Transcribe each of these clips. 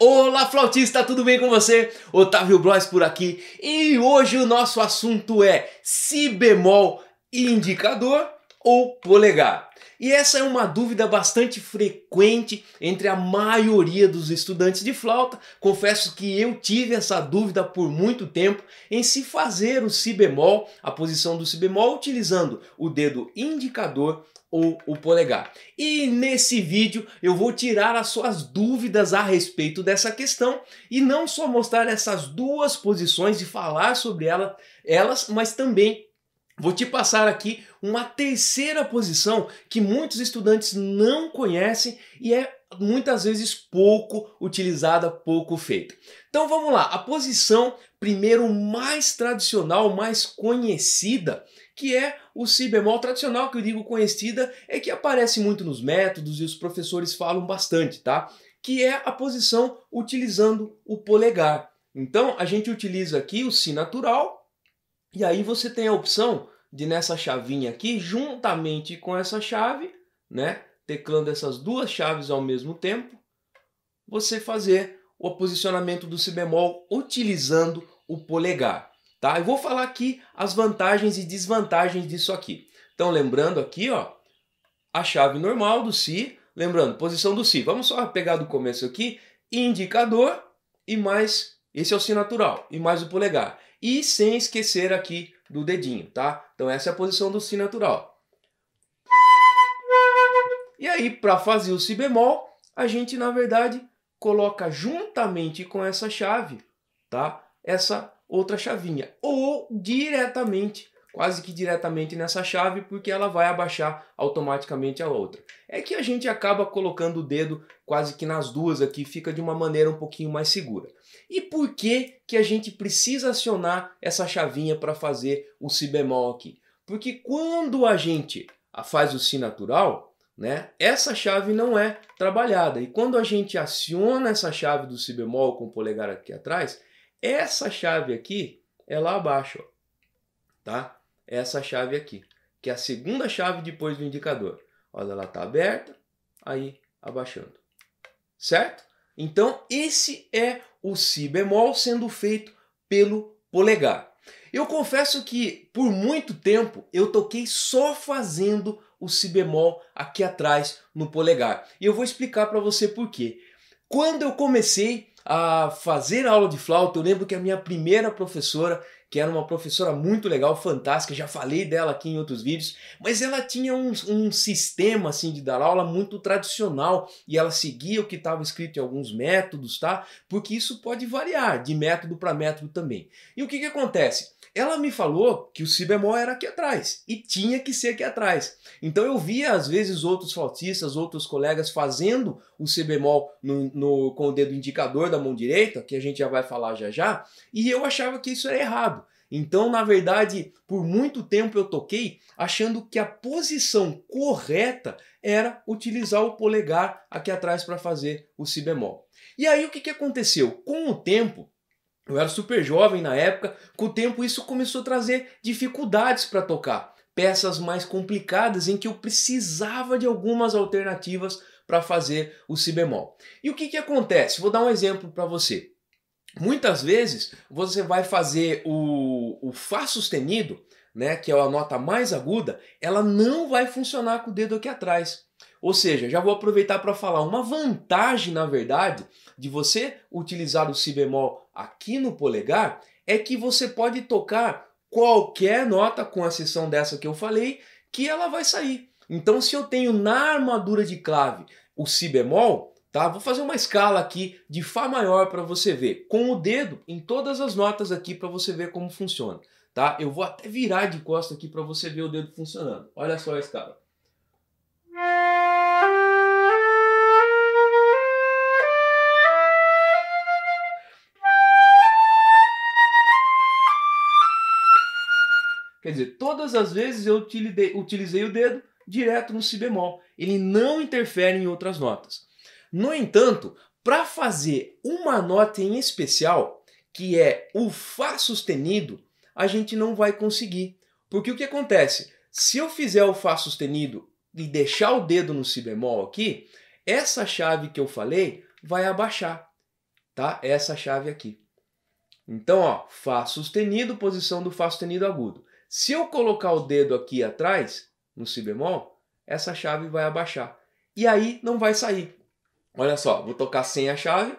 Olá, flautista, tudo bem com você? Otávio Blois por aqui e hoje o nosso assunto é Si bemol indicador ou polegar? E essa é uma dúvida bastante frequente entre a maioria dos estudantes de flauta. Confesso que eu tive essa dúvida por muito tempo em se fazer o si bemol, a posição do si bemol, utilizando o dedo indicador ou o polegar. E nesse vídeo eu vou tirar as suas dúvidas a respeito dessa questão e não só mostrar essas duas posições e falar sobre ela, elas, mas também Vou te passar aqui uma terceira posição que muitos estudantes não conhecem e é muitas vezes pouco utilizada, pouco feita. Então vamos lá, a posição primeiro mais tradicional, mais conhecida, que é o si bemol tradicional, que eu digo conhecida, é que aparece muito nos métodos e os professores falam bastante, tá? Que é a posição utilizando o polegar. Então a gente utiliza aqui o si natural e aí você tem a opção de nessa chavinha aqui, juntamente com essa chave, né, teclando essas duas chaves ao mesmo tempo, você fazer o posicionamento do si bemol utilizando o polegar. Tá? Eu vou falar aqui as vantagens e desvantagens disso aqui. Então, lembrando aqui, ó, a chave normal do si, lembrando, posição do si. Vamos só pegar do começo aqui, indicador e mais, esse é o si natural, e mais o polegar. E sem esquecer aqui do dedinho, tá? Então essa é a posição do Si natural. E aí, para fazer o Si bemol, a gente, na verdade, coloca juntamente com essa chave, tá? Essa outra chavinha. Ou diretamente quase que diretamente nessa chave, porque ela vai abaixar automaticamente a outra. É que a gente acaba colocando o dedo quase que nas duas aqui, fica de uma maneira um pouquinho mais segura. E por que, que a gente precisa acionar essa chavinha para fazer o si bemol aqui? Porque quando a gente faz o si natural, né? Essa chave não é trabalhada. E quando a gente aciona essa chave do si bemol com o polegar aqui atrás, essa chave aqui, é lá ó, tá? é essa chave aqui, que é a segunda chave depois do indicador. Olha, ela está aberta, aí abaixando. Certo? Então, esse é o si bemol sendo feito pelo polegar. Eu confesso que por muito tempo eu toquei só fazendo o si bemol aqui atrás no polegar. E eu vou explicar para você por quê. Quando eu comecei a fazer aula de flauta, eu lembro que a minha primeira professora, que era uma professora muito legal, fantástica, já falei dela aqui em outros vídeos, mas ela tinha um, um sistema assim de dar aula muito tradicional e ela seguia o que estava escrito em alguns métodos, tá? Porque isso pode variar de método para método também. E o que, que acontece? ela me falou que o si bemol era aqui atrás e tinha que ser aqui atrás. Então eu via às vezes outros flautistas, outros colegas fazendo o si bemol no, no, com o dedo indicador da mão direita, que a gente já vai falar já já, e eu achava que isso era errado. Então, na verdade, por muito tempo eu toquei achando que a posição correta era utilizar o polegar aqui atrás para fazer o si bemol. E aí o que, que aconteceu? Com o tempo, eu era super jovem na época, com o tempo isso começou a trazer dificuldades para tocar, peças mais complicadas em que eu precisava de algumas alternativas para fazer o si bemol. E o que, que acontece? Vou dar um exemplo para você. Muitas vezes você vai fazer o, o Fá sustenido, né, que é a nota mais aguda, ela não vai funcionar com o dedo aqui atrás. Ou seja, já vou aproveitar para falar uma vantagem, na verdade, de você utilizar o Si bemol aqui no polegar é que você pode tocar qualquer nota, com a exceção dessa que eu falei, que ela vai sair. Então, se eu tenho na armadura de clave o Si bemol, Tá? Vou fazer uma escala aqui de Fá maior para você ver, com o dedo em todas as notas aqui para você ver como funciona. Tá? Eu vou até virar de costa aqui para você ver o dedo funcionando. Olha só a escala. Quer dizer, todas as vezes eu utilizei o dedo direto no si bemol. Ele não interfere em outras notas. No entanto, para fazer uma nota em especial, que é o Fá sustenido, a gente não vai conseguir. Porque o que acontece? Se eu fizer o Fá sustenido e deixar o dedo no Si bemol aqui, essa chave que eu falei vai abaixar, tá? Essa chave aqui. Então, ó, Fá sustenido, posição do Fá sustenido agudo. Se eu colocar o dedo aqui atrás, no Si bemol, essa chave vai abaixar. E aí não vai sair. Olha só, vou tocar sem a chave.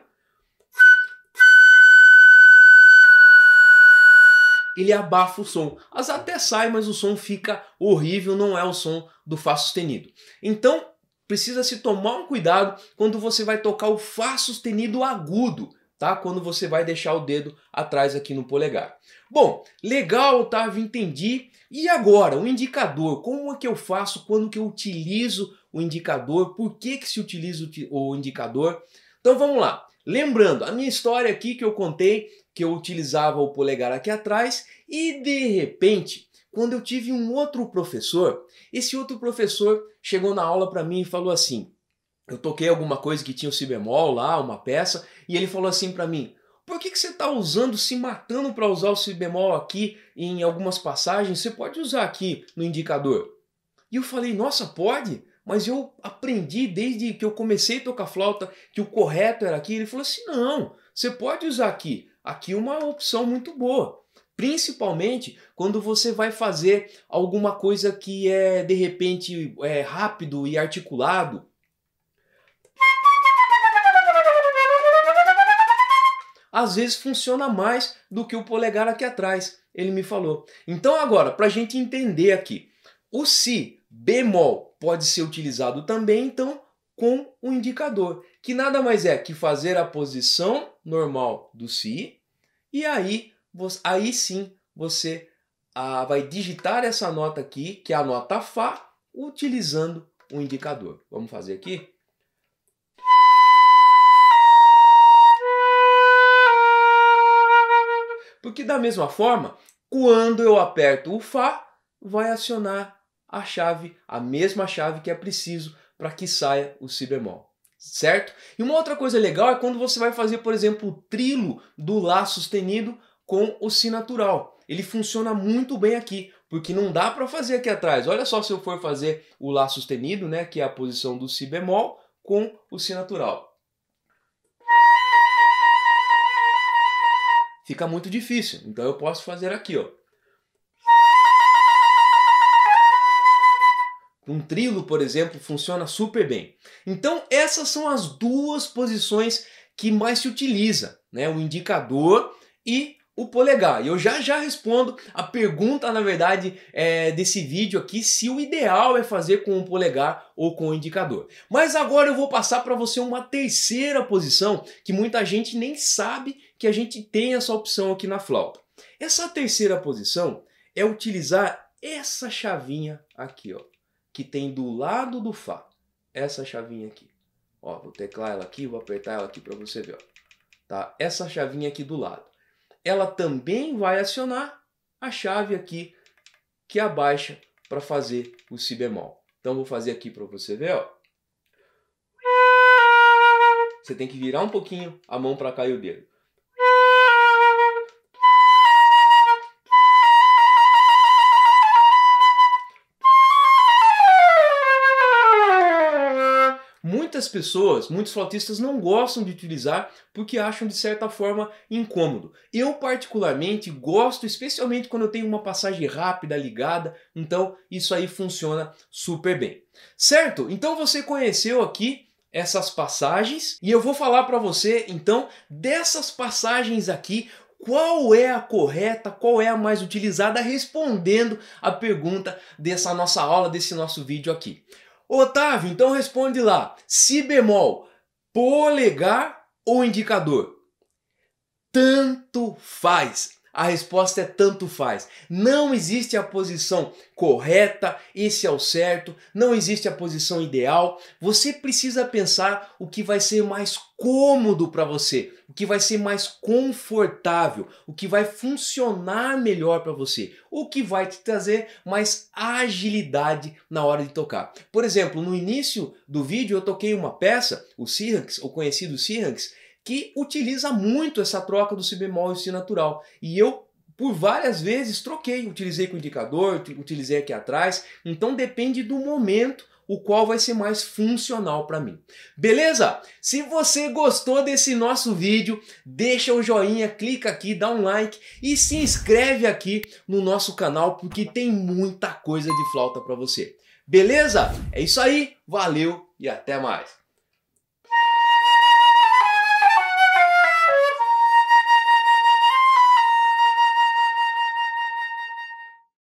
Ele abafa o som. As até sai, mas o som fica horrível, não é o som do Fá sustenido. Então, precisa se tomar um cuidado quando você vai tocar o Fá sustenido agudo tá? Quando você vai deixar o dedo atrás aqui no polegar. Bom, legal, Otávio, entendi. E agora, o indicador, como é que eu faço, quando que eu utilizo o indicador, por que que se utiliza o indicador? Então vamos lá. Lembrando, a minha história aqui que eu contei, que eu utilizava o polegar aqui atrás e de repente, quando eu tive um outro professor, esse outro professor chegou na aula para mim e falou assim: eu toquei alguma coisa que tinha o si bemol lá, uma peça, e ele falou assim para mim: por que, que você está usando, se matando para usar o si bemol aqui em algumas passagens? Você pode usar aqui no indicador. E eu falei: nossa, pode? Mas eu aprendi desde que eu comecei a tocar flauta que o correto era aqui. Ele falou assim: não, você pode usar aqui. Aqui é uma opção muito boa. Principalmente quando você vai fazer alguma coisa que é de repente é rápido e articulado às vezes funciona mais do que o polegar aqui atrás, ele me falou. Então agora, para a gente entender aqui, o si bemol pode ser utilizado também, então, com o indicador, que nada mais é que fazer a posição normal do si, e aí, aí sim você ah, vai digitar essa nota aqui, que é a nota Fá, utilizando o indicador. Vamos fazer aqui? Porque da mesma forma, quando eu aperto o Fá, vai acionar a chave, a mesma chave que é preciso para que saia o Si bemol. Certo? E uma outra coisa legal é quando você vai fazer, por exemplo, o trilo do Lá sustenido com o Si natural. Ele funciona muito bem aqui, porque não dá para fazer aqui atrás. Olha só se eu for fazer o Lá sustenido, né, que é a posição do Si bemol, com o Si natural. fica muito difícil. Então eu posso fazer aqui, ó. Um trilo, por exemplo, funciona super bem. Então essas são as duas posições que mais se utiliza, né? O indicador e o polegar. E eu já já respondo a pergunta, na verdade, é, desse vídeo aqui, se o ideal é fazer com o polegar ou com o indicador. Mas agora eu vou passar para você uma terceira posição que muita gente nem sabe que a gente tem essa opção aqui na flauta. Essa terceira posição é utilizar essa chavinha aqui, ó, que tem do lado do Fá. Essa chavinha aqui. Ó, vou teclar ela aqui, vou apertar ela aqui para você ver. Ó. Tá? Essa chavinha aqui do lado ela também vai acionar a chave aqui que é abaixa para fazer o si bemol. Então vou fazer aqui para você ver, ó. Você tem que virar um pouquinho a mão para cá e o dedo. muitas pessoas, muitos flautistas não gostam de utilizar porque acham de certa forma incômodo. Eu particularmente gosto, especialmente quando eu tenho uma passagem rápida ligada, então isso aí funciona super bem. Certo? Então você conheceu aqui essas passagens e eu vou falar para você então dessas passagens aqui qual é a correta, qual é a mais utilizada, respondendo a pergunta dessa nossa aula, desse nosso vídeo aqui. Otávio, então responde lá. Si bemol, polegar ou indicador? Tanto faz. A resposta é tanto faz. Não existe a posição correta, esse é o certo, não existe a posição ideal. Você precisa pensar o que vai ser mais cômodo para você, o que vai ser mais confortável, o que vai funcionar melhor para você, o que vai te trazer mais agilidade na hora de tocar. Por exemplo, no início do vídeo eu toquei uma peça, o Syrinx, o conhecido Syrinx, que utiliza muito essa troca do si bemol e si natural. E eu, por várias vezes, troquei, utilizei com indicador, utilizei aqui atrás. Então depende do momento o qual vai ser mais funcional para mim. Beleza? Se você gostou desse nosso vídeo, deixa o joinha, clica aqui, dá um like e se inscreve aqui no nosso canal porque tem muita coisa de flauta para você. Beleza? É isso aí, valeu e até mais.